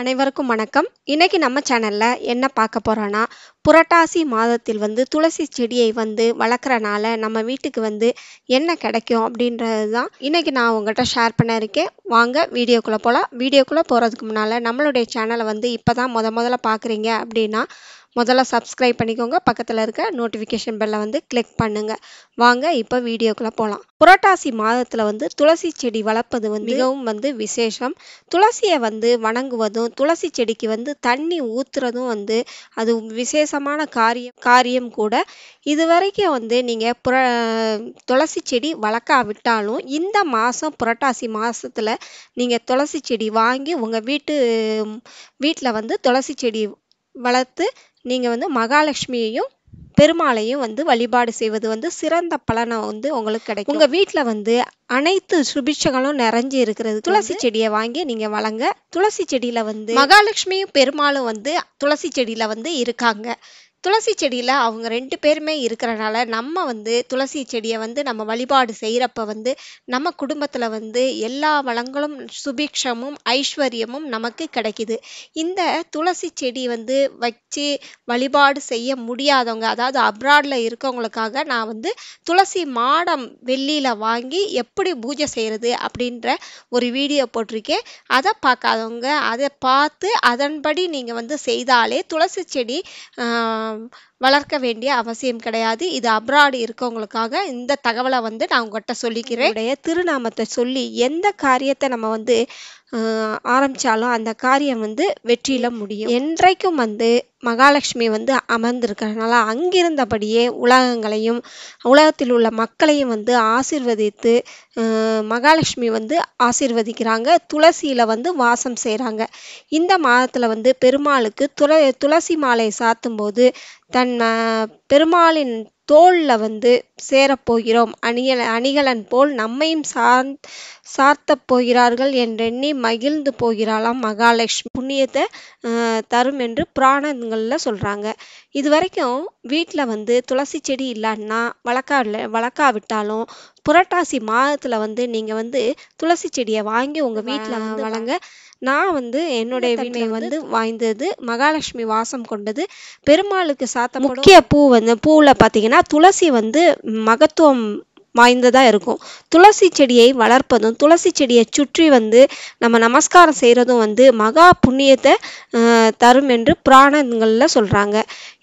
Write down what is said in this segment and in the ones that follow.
அனைவருக்கும் வணக்கம் இன்னைக்கு நம்ம சேனலில் என்ன பார்க்க போகிறோன்னா புரட்டாசி மாதத்தில் வந்து துளசி செடியை வந்து வளர்க்குறனால நம்ம வீட்டுக்கு வந்து என்ன கிடைக்கும் அப்படின்றது தான் இன்றைக்கி நான் உங்கள்கிட்ட ஷேர் பண்ண இருக்கேன் வாங்க வீடியோக்குள்ளே போகலாம் வீடியோக்குள்ளே போகிறதுக்கு முன்னால் நம்மளுடைய சேனலை வந்து இப்போ தான் முத முதல்ல பார்க்குறீங்க அப்படின்னா முதல்ல சப்ஸ்கிரைப் பண்ணிக்கோங்க பக்கத்தில் இருக்க நோட்டிஃபிகேஷன் பெல்லை வந்து கிளிக் பண்ணுங்கள் வாங்க இப்போ வீடியோக்குள்ளே போகலாம் புரட்டாசி மாதத்தில் வந்து துளசி செடி வளர்ப்பது வந்து மிகவும் வந்து விசேஷம் துளசியை வந்து வணங்குவதும் துளசி செடிக்கு வந்து தண்ணி ஊற்றுறதும் வந்து அது விசேஷமான காரியம் காரியம் கூட இது வரைக்கும் வந்து நீங்கள் புர துளசி செடி வளர்க்காவிட்டாலும் இந்த மாதம் புரட்டாசி மாதத்தில் நீங்கள் துளசி செடி வாங்கி உங்கள் வீட்டு வீட்டில் வந்து துளசி செடி வளர்த்து நீங்கள் வந்து மகாலட்சுமியையும் பெருமாளையும் வந்து வழிபாடு செய்வது வந்து சிறந்த பலனை வந்து உங்களுக்கு கிடைக்கும் உங்கள் வீட்டில் வந்து அனைத்து சுபிட்சங்களும் நிறைஞ்சு இருக்கிறது துளசி செடியை வாங்கி நீங்கள் வழங்க துளசி செடியில் வந்து மகாலட்சுமியும் பெருமாளும் வந்து துளசி செடியில் வந்து இருக்காங்க துளசி செடியில் அவங்க ரெண்டு பேருமே இருக்கிறனால நம்ம வந்து துளசி செடியை வந்து நம்ம வழிபாடு செய்கிறப்ப வந்து நம்ம குடும்பத்தில் வந்து எல்லா வளங்களும் சுபிக்ஷமும் ஐஸ்வர்யமும் நமக்கு கிடைக்குது இந்த துளசி செடி வந்து வச்சு வழிபாடு செய்ய முடியாதவங்க அதாவது அப்ராடில் இருக்கவங்களுக்காக நான் வந்து துளசி மாடம் வெள்ளியில் வாங்கி எப்படி பூஜை செய்கிறது அப்படின்ற ஒரு வீடியோ போட்டிருக்கேன் அதை பார்க்காதவங்க அதை பார்த்து அதன்படி நீங்கள் வந்து செய்தாலே துளசி செடி வளர்க்க வேண்டிய அவசியம் கிடையாது இது அப்ராடு இருக்கவங்களுக்காக இந்த தகவலை வந்து நான் உங்கள்கிட்ட சொல்லிக்கிறேன் திருநாமத்தை சொல்லி எந்த காரியத்தை நம்ம வந்து ஆரம்பித்தாலும் அந்த காரியம் வந்து வெற்றியில் முடியும் என்றைக்கும் வந்து மகாலட்சுமி வந்து அமர்ந்திருக்கிறதுனால அங்கிருந்தபடியே உலகங்களையும் உலகத்தில் உள்ள மக்களையும் வந்து ஆசிர்வதித்து மகாலட்சுமி வந்து ஆசிர்வதிக்கிறாங்க துளசியில் வந்து வாசம் செய்கிறாங்க இந்த மாதத்தில் வந்து பெருமாளுக்கு துள துளசி மாலை சாத்தும் போது தன் பெருமாளின் தோளில் வந்து சேரப்போகிறோம் அணியல் அணிகலன் போல் நம்மையும் சார் சார்த்தப் போகிறார்கள் என்றெண்ணி மகிழ்ந்து போகிறாளாம் மகாலட்சுமி புண்ணியத்தை தரும் என்று புராணங்களில் சொல்கிறாங்க இது வரைக்கும் வீட்டில் வந்து துளசி செடி இல்லைன்னா வளர்க்கா வளர்க்காவிட்டாலும் புரட்டாசி மாதத்தில் வந்து நீங்கள் வந்து துளசி செடியை வாங்கி உங்கள் வீட்டில் வந்து வளங்க நான் வந்து என்னுடைய வீணை வந்து வாய்ந்தது மகாலட்சுமி வாசம் கொண்டது பெருமாளுக்கு சாத்த முக்கிய பூ வந்து பூவில் பார்த்தீங்கன்னா துளசி வந்து மகத்துவம் வாய்ந்ததாக இருக்கும் துளசி செடியை வளர்ப்பதும் துளசி செடியை சுற்றி வந்து நம்ம நமஸ்காரம் செய்கிறதும் வந்து மகா புண்ணியத்தை தரும் என்று புராணங்களில் சொல்கிறாங்க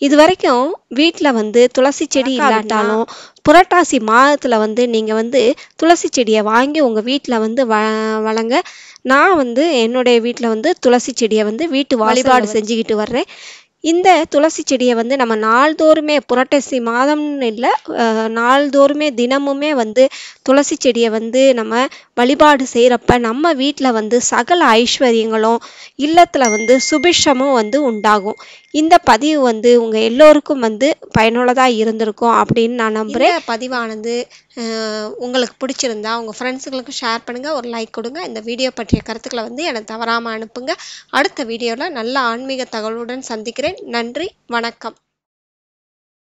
இது வரைக்கும் வீட்டில் வந்து துளசி செடி இல்லாட்டாலும் புரட்டாசி மாதத்தில் வந்து நீங்கள் வந்து துளசி செடியை வாங்கி உங்கள் வீட்டில் வந்து வ வழங்க நான் வந்து என்னுடைய வீட்டில் வந்து துளசி செடியை வந்து வீட்டு வழிபாடு செஞ்சுக்கிட்டு வர்றேன் இந்த துளசி செடியை வந்து நம்ம நாள்தோறுமே புரட்டசி மாதம்னு இல்லை நாள்தோறுமே தினமுமே வந்து துளசி செடியை வந்து நம்ம வழிபாடு செய்கிறப்ப நம்ம வீட்டில் வந்து சகல ஐஸ்வர்யங்களும் இல்லத்தில் வந்து சுபிஷமும் வந்து உண்டாகும் இந்த பதிவு வந்து உங்கள் எல்லோருக்கும் வந்து பயனுள்ளதாக இருந்திருக்கும் அப்படின்னு நான் நம்புகிறேன் பதிவானது உங்களுக்கு பிடிச்சிருந்தா உங்கள் ஃப்ரெண்ட்ஸுங்களுக்கு ஷேர் பண்ணுங்கள் ஒரு லைக் கொடுங்க இந்த வீடியோ பற்றிய கருத்துக்களை வந்து எனக்கு தவறாமல் அனுப்புங்க அடுத்த வீடியோவில் நல்ல ஆன்மீக தகவலுடன் சந்திக்கிறேன் நன்றி வணக்கம்